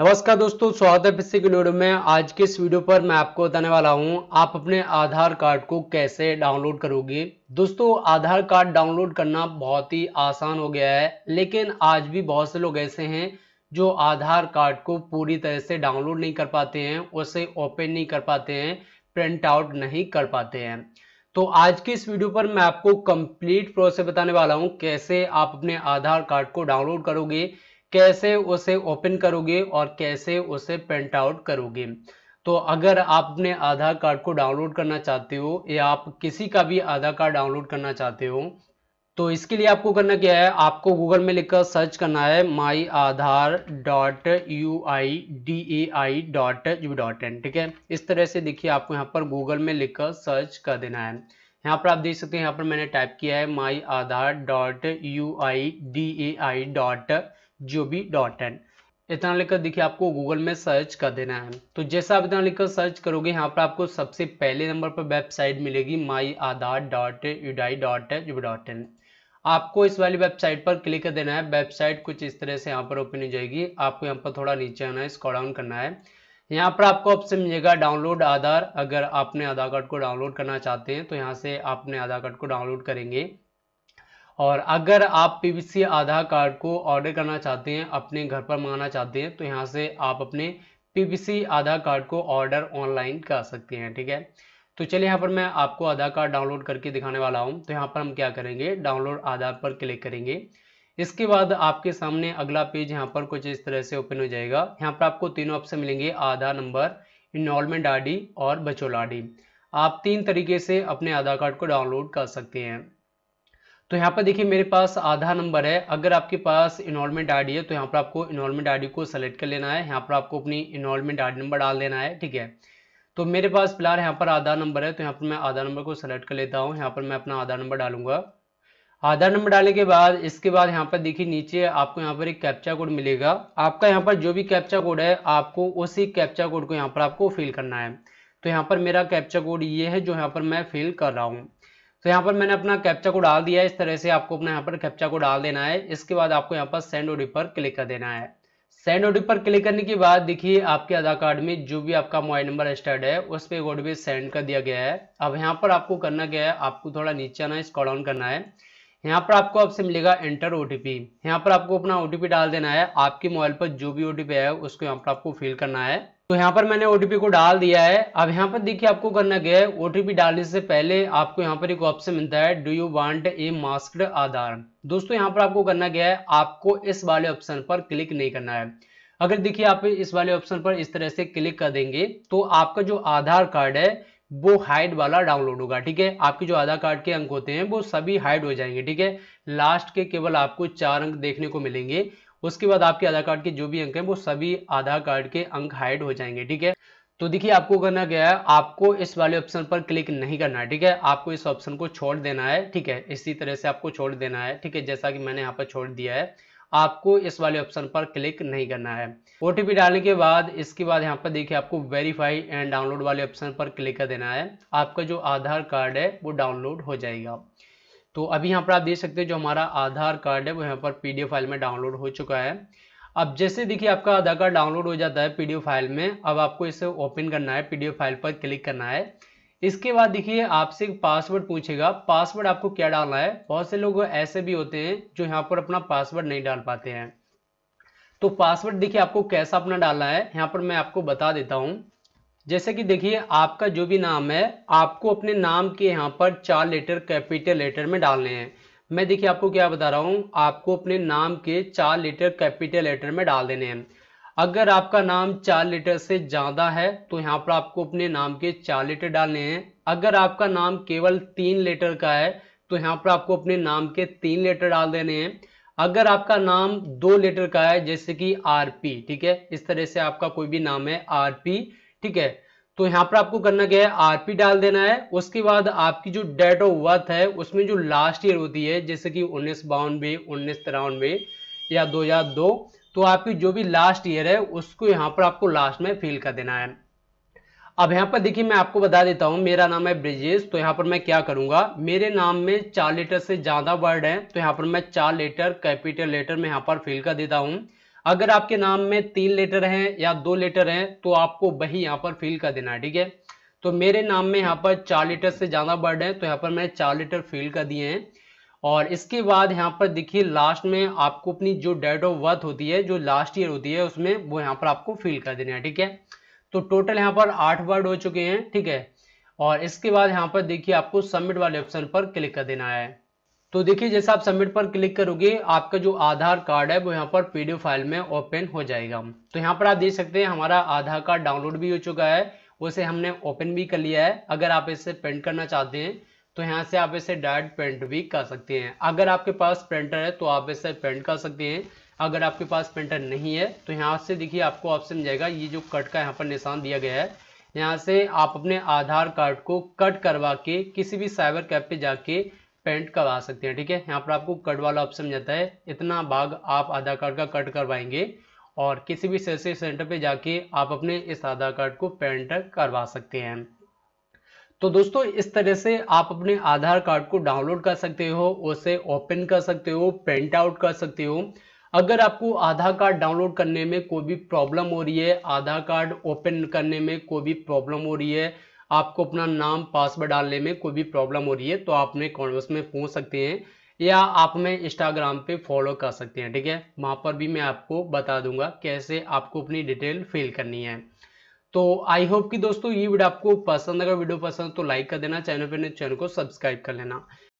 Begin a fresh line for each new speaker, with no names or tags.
नमस्कार दोस्तों स्वागत है की वीडियो में आज के इस वीडियो पर मैं आपको बताने वाला हूं आप अपने आधार कार्ड को कैसे डाउनलोड करोगे दोस्तों आधार कार्ड डाउनलोड करना बहुत ही आसान हो गया है लेकिन आज भी बहुत से लोग ऐसे हैं जो आधार कार्ड को पूरी तरह से डाउनलोड नहीं कर पाते हैं उसे ओपन नहीं कर पाते हैं प्रिंट आउट नहीं कर पाते हैं तो आज के इस वीडियो पर मैं आपको कंप्लीट प्रोसेस बताने वाला हूँ कैसे आप अपने आधार कार्ड को डाउनलोड करोगे कैसे उसे ओपन करोगे और कैसे उसे प्रिंट आउट करोगे तो अगर आप अपने आधार कार्ड को डाउनलोड करना चाहते हो या आप किसी का भी आधार कार्ड डाउनलोड करना चाहते हो तो इसके लिए आपको करना क्या है आपको गूगल में लिखकर सर्च करना है my Aadhaar dot U I D A I dot U dot in ठीक है इस तरह से देखिए आपको यहाँ पर गूगल में लिखकर सर्च कर देना है यहाँ पर आप देख सकते हैं यहाँ पर मैंने टाइप किया है my Aadhaar dot U I D A I dot G dot in इतना लिखकर देखिए आपको गूगल में सर्च कर देना है तो जैसा आप इतना लिखकर सर्च करोगे यहाँ पर आपको सबसे पहले नंबर पर वेबसाइट मिलेगी my Aadhaar dot UIDAI dot G dot in आपको इस वाली वेबसाइट पर क्लिक कर देना है वेबसाइट कुछ इस तरह से यहाँ पर ओपन हो जाएगी आपको यहाँ पर थोड़ा नीचे आना है स्क्रॉल डाउन करना है यहाँ पर आपको ऑप्शन मिलेगा डाउनलोड आधार अगर आपने आधार कार्ड को डाउनलोड करना चाहते हैं तो यहाँ से आपने आधार कार्ड को डाउनलोड करेंगे और अगर आप पीवीसी आधार कार्ड को ऑर्डर करना चाहते हैं अपने घर पर मंगाना चाहते हैं तो यहाँ से आप अपने पीवीसी आधार कार्ड को ऑर्डर ऑनलाइन कर सकते हैं ठीक है तो चलिए यहाँ पर मैं आपको आधार कार्ड डाउनलोड करके दिखाने वाला हूँ तो यहाँ पर हम क्या करेंगे डाउनलोड आधार पर क्लिक करेंगे इसके बाद आपके सामने अगला पेज यहाँ पर कुछ इस तरह से ओपन हो जाएगा यहाँ पर आपको तीनों ऑप्शन मिलेंगे आधार नंबर इनमेंट आईडी और बचोल आईडी आप तीन तरीके से अपने आधार कार्ड को डाउनलोड कर सकते हैं तो यहाँ पर देखिए मेरे पास आधा नंबर है अगर आपके पास इनॉलमेंट आईडी है तो यहाँ पर आपको इनॉलमेंट आईडी को सेलेक्ट कर लेना है यहाँ पर आपको अपनी इनॉलमेंट आईडी नंबर डाल देना है ठीक है तो मेरे पास फिलहाल यहाँ पर आधार नंबर है तो यहाँ पर मैं आधार नंबर को सेलेक्ट कर लेता हूँ यहाँ पर मैं अपना आधार नंबर डालूंगा आधार नंबर डालने के बाद इसके बाद यहाँ पर देखिए नीचे आपको यहाँ पर एक कैप्चा कोड मिलेगा आपका यहाँ पर जो भी कैप्चा कोड है आपको उसी कैप्चा कोड को यहाँ पर आपको फिल करना है तो यहाँ पर मेरा कैप्चा कोड ये है जो यहाँ पर मैं फिल कर रहा हूँ तो यहाँ पर मैंने अपना कैप्चा को डाल दिया है इस तरह से आपको अपना यहाँ पर कैप्चा को डाल देना है इसके बाद आपको यहाँ पर सेंड ओडी पर क्लिक कर देना है सेंड ओडी पर क्लिक करने के बाद देखिए आपके आधार कार्ड में जो भी आपका मोबाइल नंबर रजिस्टर्ड है उस पर ओडीपी सेंड कर दिया गया है अब यहाँ पर आपको करना क्या है आपको थोड़ा नीचे आना है स्कॉल ऑन करना है यहाँ पर आपको आपसे मिलेगा एंटर ओटीपी यहाँ पर आपको अपना ओटीपी डाल देना है आपके मोबाइल पर जो भी ओटीपी है उसको यहाँ पर आपको फिल करना है तो यहाँ पर मैंने ओटीपी को डाल दिया है अब यहाँ पर देखिए आपको करना क्या है ओ ओटीपी डालने से पहले आपको यहाँ पर एक ऑप्शन मिलता है do you want a masked Aadhaar दोस्तों यहाँ पर आपको करना क्या है आपको इस वाले ऑप्शन पर क्लिक नहीं करना है अगर देखिए आप इस वाले ऑप्शन पर इस तरह से क्लिक कर देंगे तो आपका जो आधार कार्ड है वो हाइड वाला डाउनलोड होगा ठीक है आपके जो आधार कार्ड के अंक होते हैं वो सभी हाइड हो जाएंगे ठीक है लास्ट के केवल आपको चार अंक देखने को मिलेंगे उसके बाद आपके आधार कार्ड के जो भी अंक हैं वो सभी आधार कार्ड के अंक हाइड हो जाएंगे ठीक है तो देखिए आपको करना क्या है आपको इस वाले ऑप्शन पर क्लिक नहीं करना है ठीक है आपको इस ऑप्शन को छोड़ देना है ठीक है इसी तरह से आपको छोड़ देना है ठीक है जैसा कि मैंने यहाँ पर छोड़ दिया है आपको इस वाले ऑप्शन पर क्लिक नहीं करना है ओटीपी डालने के बाद इसके बाद यहाँ पर देखिए आपको वेरीफाई एंड डाउनलोड वाले ऑप्शन पर क्लिक कर देना है आपका जो आधार कार्ड है वो डाउनलोड हो जाएगा तो अभी यहाँ पर आप देख सकते हैं जो हमारा आधार कार्ड है वो यहाँ पर पीडीएफ फाइल में डाउनलोड हो चुका है अब जैसे देखिए आपका आधार कार्ड डाउनलोड हो जाता है पीडीएफ फाइल में अब आपको इसे ओपन करना है पीडीएफ फाइल पर क्लिक करना है इसके बाद देखिए आपसे पासवर्ड पूछेगा पासवर्ड आपको क्या डालना है बहुत से लोग ऐसे भी होते हैं जो यहाँ पर अपना पासवर्ड नहीं डाल पाते हैं तो पासवर्ड देखिए आपको कैसा अपना डालना है यहाँ पर मैं आपको बता देता हूँ जैसे कि देखिए आपका जो भी नाम है आपको अपने नाम के यहाँ पर चार लेटर कैपिटल लेटर में डालने हैं मैं देखिए आपको क्या बता रहा हूँ आपको अपने नाम के चार लेटर कैपिटल लेटर में डाल देने हैं अगर आपका नाम चार लेटर से ज़्यादा है तो यहाँ पर आपको अपने नाम के चार लेटर डालने हैं अगर आपका नाम केवल तीन लेटर का है तो यहाँ पर आपको अपने नाम के तीन लेटर डाल देने हैं अगर आपका नाम दो लेटर का है जैसे कि आर ठीक है इस तरह से आपका कोई भी नाम है आर पी ठीक है तो यहाँ पर आपको करना क्या है आरपी डाल देना है उसके बाद आपकी जो डेट ऑफ बर्थ है उसमें जो लास्ट ईयर होती है जैसे कि उन्नीस बावनबे उन्नीस तिरानवे या दो हजार दो तो आपकी जो भी लास्ट ईयर है उसको यहाँ पर आपको लास्ट में फिल कर देना है अब यहाँ पर देखिए मैं आपको बता देता हूँ मेरा नाम है ब्रिजेश तो यहाँ पर मैं क्या करूंगा मेरे नाम में चार लेटर से ज़्यादा वर्ड है तो यहाँ पर मैं चार लेटर कैपिटल लेटर में यहाँ पर फिल कर देता हूँ अगर आपके नाम में तीन लेटर हैं या दो लेटर हैं तो आपको वही यहाँ पर फिल कर देना है ठीक है तो मेरे नाम में यहाँ पर चार लीटर से ज़्यादा वर्ड है तो यहाँ पर मैंने चार लीटर फिल कर दिए हैं और इसके बाद यहाँ पर देखिए लास्ट में आपको अपनी जो डेट ऑफ बर्थ होती है जो लास्ट ईयर होती है उसमें वो यहाँ पर आपको फिल कर देना है ठीक है तो टोटल यहाँ पर आठ वर्ड हो चुके हैं ठीक है और इसके बाद यहाँ पर देखिए आपको सबमिट वाले ऑप्शन पर क्लिक कर देना है तो देखिए जैसे आप सबमिट पर क्लिक करोगे आपका जो आधार कार्ड है वो यहाँ पर पीडीएफ फाइल में ओपन हो जाएगा तो यहाँ पर आप देख सकते हैं हमारा आधार कार्ड डाउनलोड भी हो चुका है उसे हमने ओपन भी कर लिया है अगर आप इसे प्रिंट करना चाहते हैं तो यहाँ से आप इसे डायरेक्ट प्रिंट भी कर सकते हैं अगर आपके पास प्रिंटर है तो आप इसे प्रिंट कर सकते हैं अगर आपके पास प्रिंटर नहीं है तो यहाँ से देखिए आपको ऑप्शन जाएगा ये जो कट का यहाँ पर निशान दिया गया है यहाँ से आप अपने आधार कार्ड को कट करवा के किसी भी साइबर कैब पे जाके पेंट करवा सकते हैं ठीक है यहाँ पर आपको कट वाला ऑप्शन जाता है इतना भाग आप आधार कार्ड का कट करवाएंगे और किसी भी सेल्सियस सेंटर पे जाके आप अपने इस आधार कार्ड को पेंट करवा सकते हैं तो दोस्तों इस तरह से आप अपने आधार कार्ड को डाउनलोड कर सकते हो उसे ओपन कर सकते हो प्रिंट आउट कर सकते हो अगर आपको आधार कार्ड डाउनलोड करने में कोई भी प्रॉब्लम हो रही है आधार कार्ड ओपन करने में कोई भी प्रॉब्लम हो रही है आपको अपना नाम पासवर्ड डालने में कोई भी प्रॉब्लम हो रही है तो आप हमें कॉन्वर्स में पूछ सकते हैं या आप हमें इंस्टाग्राम पे फॉलो कर सकते हैं ठीक है वहाँ पर भी मैं आपको बता दूंगा कैसे आपको अपनी डिटेल फिल करनी है तो आई होप कि दोस्तों ये वीडियो आपको पसंद अगर वीडियो पसंद तो लाइक कर देना चैनल पर तो चैनल को सब्सक्राइब कर लेना